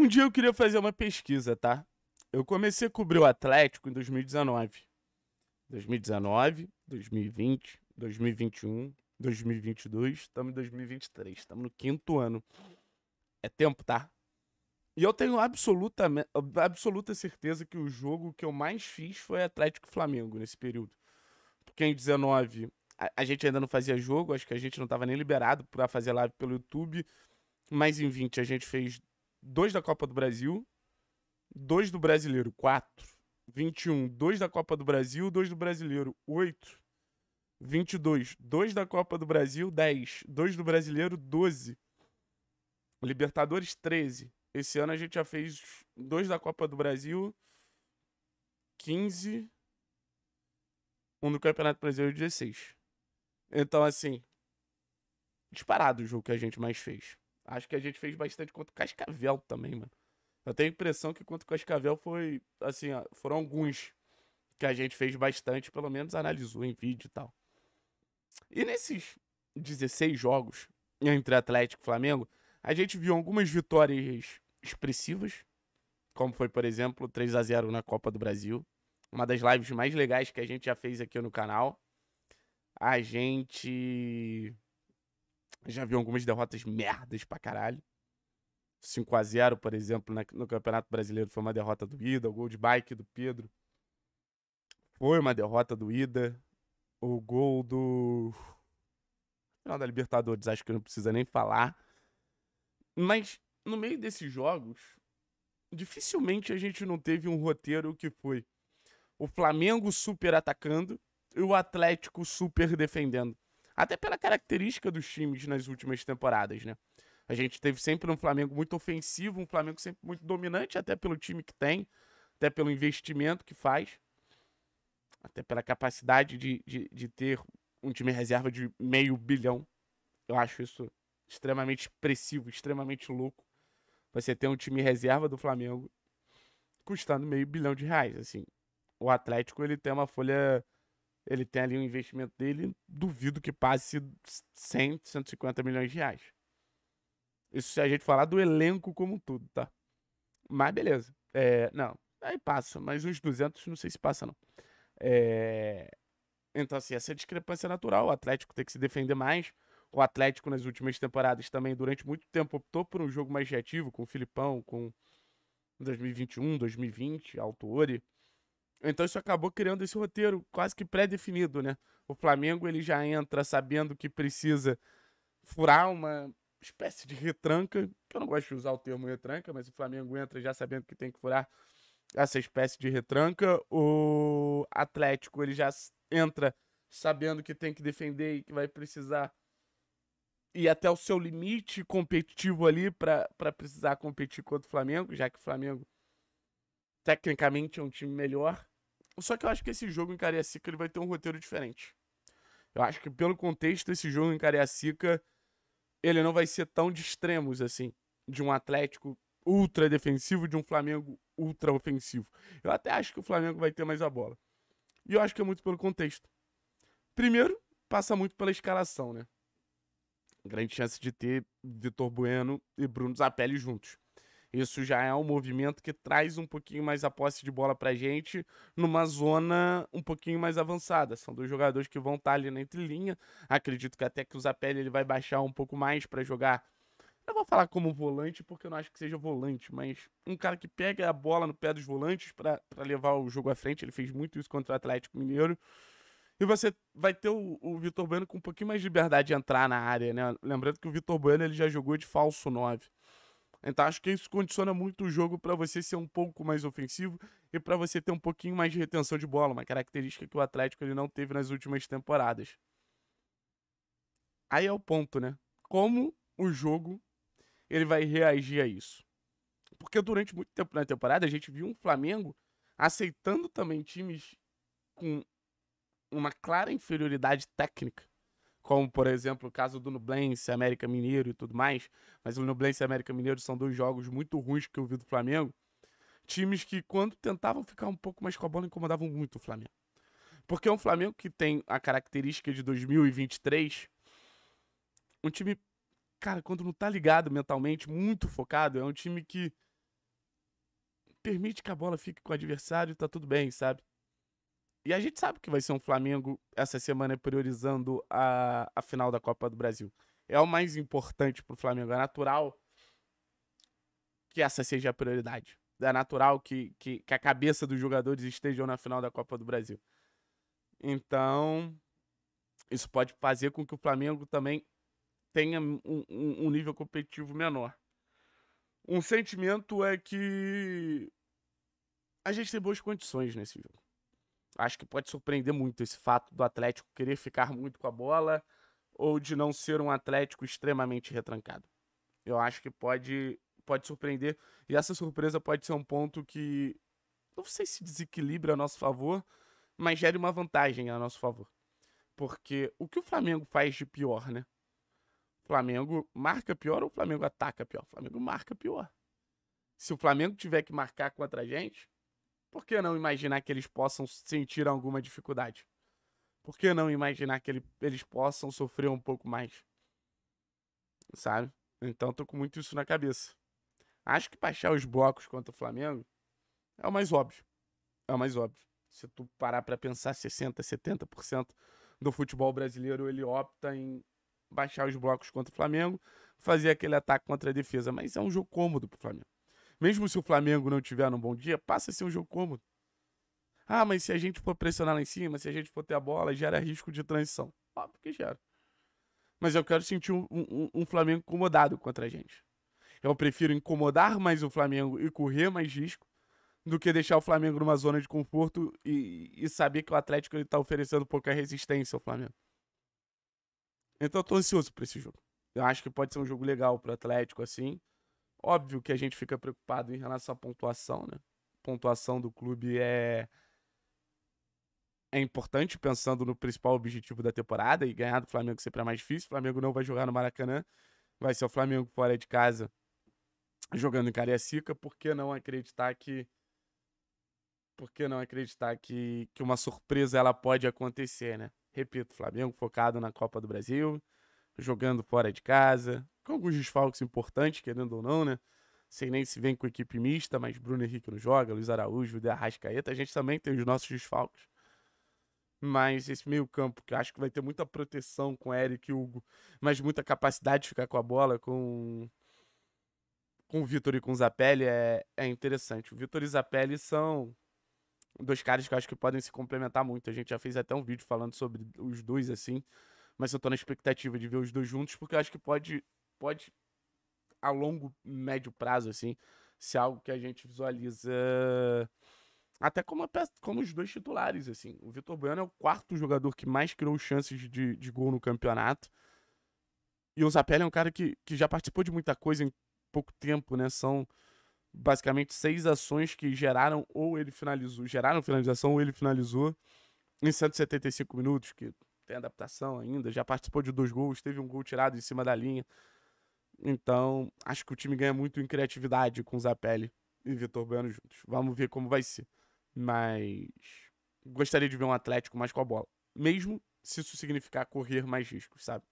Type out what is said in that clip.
Um dia eu queria fazer uma pesquisa, tá? Eu comecei a cobrir o Atlético em 2019. 2019, 2020, 2021, 2022, estamos em 2023, estamos no quinto ano. É tempo, tá? E eu tenho absoluta, absoluta certeza que o jogo que eu mais fiz foi Atlético Flamengo nesse período. Porque em 19 a, a gente ainda não fazia jogo, acho que a gente não estava nem liberado para fazer live pelo YouTube. Mas em 20 a gente fez dois da Copa do Brasil, dois do Brasileiro, quatro. 21, dois da Copa do Brasil, dois do Brasileiro, oito. 22, dois da Copa do Brasil, 10. dois do Brasileiro, 12. Libertadores, 13. Esse ano a gente já fez dois da Copa do Brasil, 15. Um do Campeonato Brasileiro, 16. Então, assim, disparado o jogo que a gente mais fez. Acho que a gente fez bastante contra o Cascavel também, mano. Eu tenho a impressão que contra o Cascavel foi, assim, foram alguns que a gente fez bastante, pelo menos analisou em vídeo e tal. E nesses 16 jogos entre Atlético e Flamengo, a gente viu algumas vitórias expressivas, como foi, por exemplo, 3 a 0 na Copa do Brasil, uma das lives mais legais que a gente já fez aqui no canal. A gente já viu algumas derrotas merdas pra caralho. 5x0, por exemplo, no Campeonato Brasileiro foi uma derrota do Ida. O gol de bike do Pedro foi uma derrota do Ida. O gol do. Final da Libertadores, acho que não precisa nem falar. Mas no meio desses jogos, dificilmente a gente não teve um roteiro que foi o Flamengo super atacando e o Atlético super defendendo. Até pela característica dos times nas últimas temporadas, né? A gente teve sempre um Flamengo muito ofensivo, um Flamengo sempre muito dominante, até pelo time que tem, até pelo investimento que faz, até pela capacidade de, de, de ter um time reserva de meio bilhão. Eu acho isso extremamente expressivo, extremamente louco. Você ter um time reserva do Flamengo custando meio bilhão de reais, assim. O Atlético, ele tem uma folha ele tem ali um investimento dele, duvido que passe 100, 150 milhões de reais. Isso se a gente falar do elenco como um todo, tá? Mas beleza. É, não, aí passa, mas uns 200 não sei se passa, não. É... Então, assim, essa discrepância é natural. O Atlético tem que se defender mais. O Atlético, nas últimas temporadas, também, durante muito tempo, optou por um jogo mais reativo, com o Filipão, com 2021, 2020, Alto Ori. Então isso acabou criando esse roteiro quase que pré-definido, né? O Flamengo ele já entra sabendo que precisa furar uma espécie de retranca, que eu não gosto de usar o termo retranca, mas o Flamengo entra já sabendo que tem que furar essa espécie de retranca. O Atlético ele já entra sabendo que tem que defender e que vai precisar ir até o seu limite competitivo ali para precisar competir contra o Flamengo, já que o Flamengo tecnicamente é um time melhor. Só que eu acho que esse jogo em Cariacica ele vai ter um roteiro diferente. Eu acho que pelo contexto desse jogo em Cariacica, ele não vai ser tão de extremos assim, de um Atlético ultra defensivo de um Flamengo ultra ofensivo. Eu até acho que o Flamengo vai ter mais a bola. E eu acho que é muito pelo contexto. Primeiro, passa muito pela escalação, né? Grande chance de ter Vitor Bueno e Bruno Zapelli juntos. Isso já é um movimento que traz um pouquinho mais a posse de bola pra gente numa zona um pouquinho mais avançada. São dois jogadores que vão estar tá ali na entrelinha. Acredito que até que o Zapelli ele vai baixar um pouco mais para jogar. Eu vou falar como volante porque eu não acho que seja volante, mas um cara que pega a bola no pé dos volantes para levar o jogo à frente. Ele fez muito isso contra o Atlético Mineiro. E você vai ter o, o Vitor Bueno com um pouquinho mais de liberdade de entrar na área, né? Lembrando que o Vitor Bueno ele já jogou de falso 9. Então acho que isso condiciona muito o jogo para você ser um pouco mais ofensivo e para você ter um pouquinho mais de retenção de bola, uma característica que o Atlético ele não teve nas últimas temporadas. Aí é o ponto, né? Como o jogo ele vai reagir a isso? Porque durante muito tempo na temporada a gente viu um Flamengo aceitando também times com uma clara inferioridade técnica como por exemplo o caso do Nublense, América Mineiro e tudo mais, mas o Nublense e América Mineiro são dois jogos muito ruins que eu vi do Flamengo, times que quando tentavam ficar um pouco mais com a bola incomodavam muito o Flamengo. Porque é um Flamengo que tem a característica de 2023, um time, cara, quando não tá ligado mentalmente, muito focado, é um time que permite que a bola fique com o adversário e tá tudo bem, sabe? E a gente sabe que vai ser um Flamengo essa semana priorizando a, a final da Copa do Brasil. É o mais importante pro Flamengo. É natural que essa seja a prioridade. É natural que, que, que a cabeça dos jogadores estejam na final da Copa do Brasil. Então, isso pode fazer com que o Flamengo também tenha um, um, um, nível competitivo menor. Um sentimento é que a gente tem boas condições nesse jogo acho que pode surpreender muito esse fato do Atlético querer ficar muito com a bola ou de não ser um Atlético extremamente retrancado. Eu acho que pode, pode surpreender e essa surpresa pode ser um ponto que não sei se desequilibra a nosso favor, mas gera uma vantagem a nosso favor. Porque o que o Flamengo faz de pior, né? O Flamengo marca pior ou o Flamengo ataca pior? O Flamengo marca pior. Se o Flamengo tiver que marcar contra a gente, por que não imaginar que eles possam sentir alguma dificuldade? Por que não imaginar que ele, eles possam sofrer um pouco mais? Sabe? Então tô com muito isso na cabeça. Acho que baixar os blocos contra o Flamengo é o mais óbvio. É o mais óbvio. Se tu parar para pensar, 60, 70% do futebol brasileiro ele opta em baixar os blocos contra o Flamengo, fazer aquele ataque contra a defesa, mas é um jogo cômodo pro Flamengo. Mesmo se o Flamengo não tiver num bom dia, passa a ser um jogo cômodo. Ah, mas se a gente for pressionar lá em cima, se a gente for ter a bola, gera risco de transição. Óbvio que gera. Mas eu quero sentir um, um, um Flamengo incomodado contra a gente. Eu prefiro incomodar mais o Flamengo e correr mais risco do que deixar o Flamengo numa zona de conforto e, e saber que o Atlético está oferecendo pouca resistência ao Flamengo. Então eu tô ansioso para esse jogo. Eu acho que pode ser um jogo legal para o Atlético, assim. Óbvio que a gente fica preocupado em relação à pontuação, né? A pontuação do clube é é importante pensando no principal objetivo da temporada e ganhar do Flamengo sempre é mais difícil. O Flamengo não vai jogar no Maracanã, vai ser o Flamengo fora de casa jogando em Cariacica, por que não acreditar que por que não acreditar que, que uma surpresa ela pode acontecer, né? Repito, Flamengo focado na Copa do Brasil, jogando fora de casa, com alguns desfalques importantes, querendo ou não, né? Sem nem se vem com equipe mista, mas Bruno Henrique não joga, Luiz Araújo, De Arrascaeta, a gente também tem os nossos desfalques. Mas esse meio-campo, que acho que vai ter muita proteção com Eric e Hugo, mas muita capacidade de ficar com a bola, com com o Vitor e com o Zapelli é, é interessante. O Vitor e o Zapelli são dois caras que eu acho que podem se complementar muito. A gente já fez até um vídeo falando sobre os dois assim, mas eu tô na expectativa de ver os dois juntos porque eu acho que pode pode, a longo, médio prazo, assim, ser algo que a gente visualiza até como, como os dois titulares, assim. O Vitor Bueno é o quarto jogador que mais criou chances de, de gol no campeonato. E o Zapelli é um cara que, que já participou de muita coisa em pouco tempo, né? São basicamente seis ações que geraram ou ele finalizou, geraram finalização ou ele finalizou em 175 minutos, que tem adaptação ainda, já participou de dois gols, teve um gol tirado em cima da linha. Então, acho que o time ganha muito em criatividade com Zapelli e Vitor Bueno juntos. Vamos ver como vai ser. Mas gostaria de ver um Atlético mais com a bola. Mesmo se isso significar correr mais riscos, sabe?